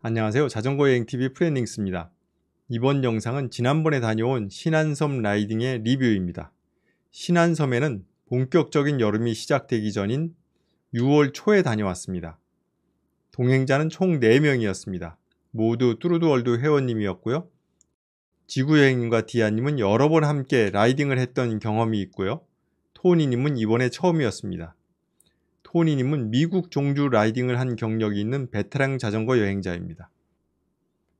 안녕하세요 자전거 여행 TV 프레닝스입니다 이번 영상은 지난번에 다녀온 신한섬 라이딩의 리뷰입니다 신한섬에는 본격적인 여름이 시작되기 전인 6월 초에 다녀왔습니다 동행자는 총 4명이었습니다 모두 뚜루두월드 회원님이었고요 지구여행님과 디아님은 여러 번 함께 라이딩을 했던 경험이 있고요 토니님은 이번에 처음이었습니다 토니님은 미국 종주 라이딩을 한 경력이 있는 베테랑 자전거 여행자입니다.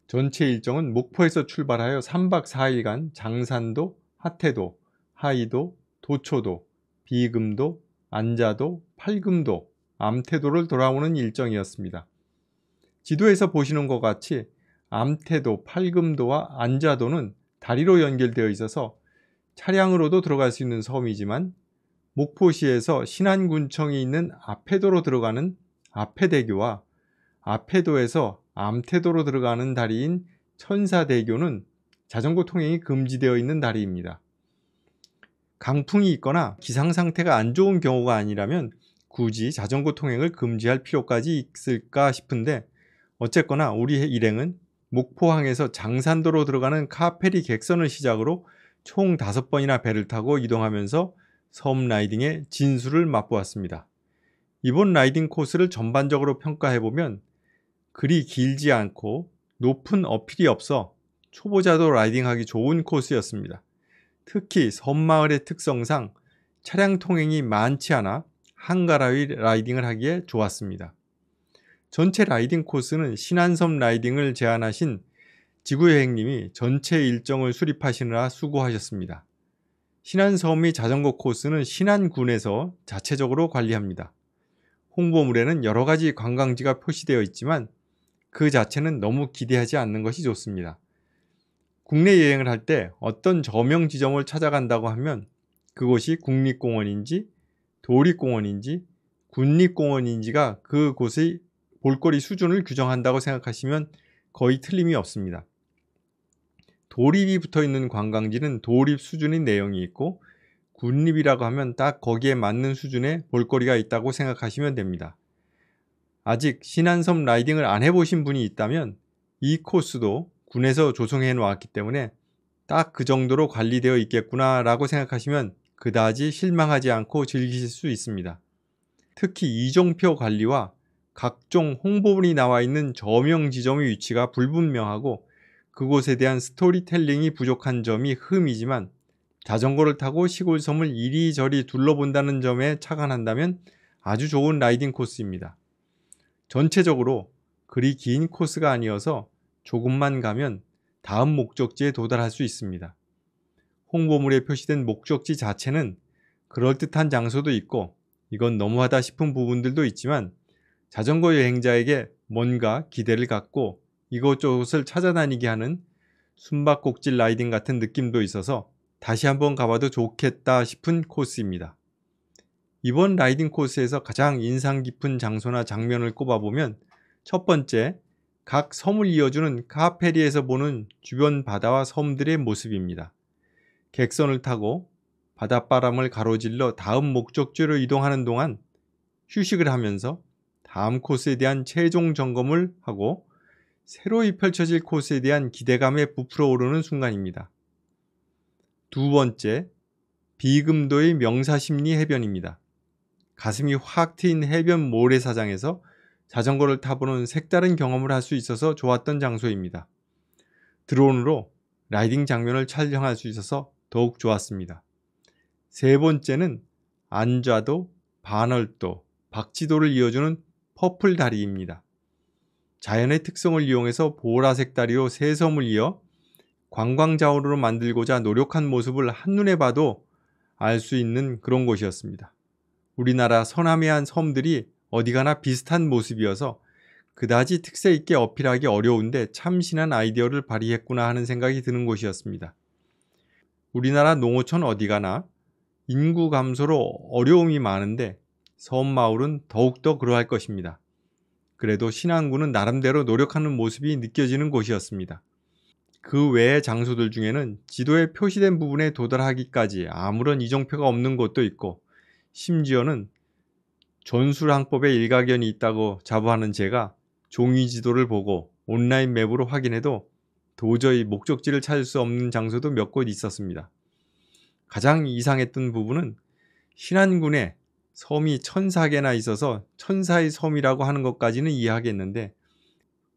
전체 일정은 목포에서 출발하여 3박 4일간 장산도, 하태도, 하이도, 도초도, 비금도, 안자도, 팔금도, 암태도를 돌아오는 일정이었습니다. 지도에서 보시는 것 같이 암태도, 팔금도와 안자도는 다리로 연결되어 있어서 차량으로도 들어갈 수 있는 섬이지만 목포시에서 신안군청이 있는 아페도로 들어가는 아페대교와 아페도에서 암태도로 들어가는 다리인 천사대교는 자전거 통행이 금지되어 있는 다리입니다. 강풍이 있거나 기상상태가 안 좋은 경우가 아니라면 굳이 자전거 통행을 금지할 필요까지 있을까 싶은데 어쨌거나 우리의 일행은 목포항에서 장산도로 들어가는 카페리 객선을 시작으로 총 5번이나 배를 타고 이동하면서 섬 라이딩의 진수를 맛보았습니다. 이번 라이딩 코스를 전반적으로 평가해보면 그리 길지 않고 높은 어필이 없어 초보자도 라이딩하기 좋은 코스였습니다. 특히 섬마을의 특성상 차량 통행이 많지 않아 한가라위 라이딩을 하기에 좋았습니다. 전체 라이딩 코스는 신한섬 라이딩을 제안하신 지구여행님이 전체 일정을 수립하시느라 수고하셨습니다. 신안섬의 자전거 코스는 신안군에서 자체적으로 관리합니다. 홍보물에는 여러 가지 관광지가 표시되어 있지만 그 자체는 너무 기대하지 않는 것이 좋습니다. 국내 여행을 할 때 어떤 저명 지점을 찾아간다고 하면 그곳이 국립공원인지 도립공원인지 군립공원인지가 그곳의 볼거리 수준을 규정한다고 생각하시면 거의 틀림이 없습니다. 도립이 붙어 있는 관광지는 도립 수준인 내용이 있고 군립이라고 하면 딱 거기에 맞는 수준의 볼거리가 있다고 생각하시면 됩니다. 아직 신안섬 라이딩을 안 해보신 분이 있다면 이 코스도 군에서 조성해 놓았기 때문에 딱 그 정도로 관리되어 있겠구나 라고 생각하시면 그다지 실망하지 않고 즐기실 수 있습니다. 특히 이종표 관리와 각종 홍보문이 나와 있는 저명 지점의 위치가 불분명하고 그곳에 대한 스토리텔링이 부족한 점이 흠이지만 자전거를 타고 시골 섬을 이리저리 둘러본다는 점에 착안한다면 아주 좋은 라이딩 코스입니다. 전체적으로 그리 긴 코스가 아니어서 조금만 가면 다음 목적지에 도달할 수 있습니다. 홍보물에 표시된 목적지 자체는 그럴듯한 장소도 있고 이건 너무하다 싶은 부분들도 있지만 자전거 여행자에게 뭔가 기대를 갖고 이곳저곳을 찾아다니게 하는 숨바꼭질 라이딩 같은 느낌도 있어서 다시 한번 가봐도 좋겠다 싶은 코스입니다. 이번 라이딩 코스에서 가장 인상 깊은 장소나 장면을 꼽아보면 첫 번째, 각 섬을 이어주는 카페리에서 보는 주변 바다와 섬들의 모습입니다. 객선을 타고 바닷바람을 가로질러 다음 목적지로 이동하는 동안 휴식을 하면서 다음 코스에 대한 최종 점검을 하고 새로이 펼쳐질 코스에 대한 기대감에 부풀어 오르는 순간입니다. 두 번째, 비금도의 명사심리 해변입니다. 가슴이 확 트인 해변 모래사장에서 자전거를 타보는 색다른 경험을 할 수 있어서 좋았던 장소입니다. 드론으로 라이딩 장면을 촬영할 수 있어서 더욱 좋았습니다. 세 번째는 안좌도, 반월도, 박지도를 이어주는 퍼플 다리입니다. 자연의 특성을 이용해서 보라색 다리로 새섬을 이어 관광자원으로 만들고자 노력한 모습을 한눈에 봐도 알 수 있는 그런 곳이었습니다. 우리나라 서남해 안 섬들이 어디가나 비슷한 모습이어서 그다지 특색 있게 어필하기 어려운데 참신한 아이디어를 발휘했구나 하는 생각이 드는 곳이었습니다. 우리나라 농어촌 어디가나 인구 감소로 어려움이 많은데 섬 마을은 더욱더 그러할 것입니다. 그래도 신안군은 나름대로 노력하는 모습이 느껴지는 곳이었습니다. 그 외의 장소들 중에는 지도에 표시된 부분에 도달하기까지 아무런 이정표가 없는 곳도 있고 심지어는 전술항법에 일가견이 있다고 자부하는 제가 종이 지도를 보고 온라인 맵으로 확인해도 도저히 목적지를 찾을 수 없는 장소도 몇 곳 있었습니다. 가장 이상했던 부분은 신안군의 섬이 천사 계나 있어서 천사의 섬이라고 하는 것까지는 이해하겠는데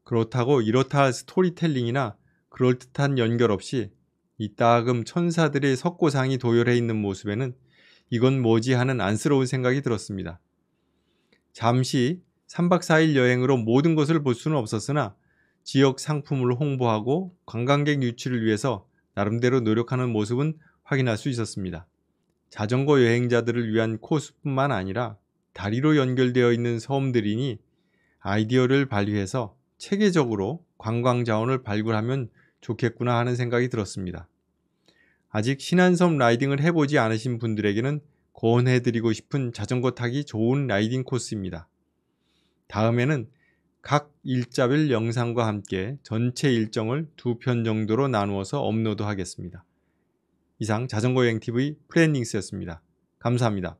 그렇다고 이렇다 할 스토리텔링이나 그럴듯한 연결 없이 이따금 천사들의 석고상이 도열해 있는 모습에는 이건 뭐지 하는 안쓰러운 생각이 들었습니다. 잠시 3박 4일 여행으로 모든 것을 볼 수는 없었으나 지역 상품을 홍보하고 관광객 유치를 위해서 나름대로 노력하는 모습은 확인할 수 있었습니다. 자전거 여행자들을 위한 코스뿐만 아니라 다리로 연결되어 있는 섬들이니 아이디어를 발휘해서 체계적으로 관광 자원을 발굴하면 좋겠구나 하는 생각이 들었습니다. 아직 신한섬 라이딩을 해보지 않으신 분들에게는 권해드리고 싶은 자전거 타기 좋은 라이딩 코스입니다. 다음에는 각 일자별 영상과 함께 전체 일정을 두 편 정도로 나누어서 업로드하겠습니다. 이상 자전거여행 TV 프랜닝스였습니다. 감사합니다.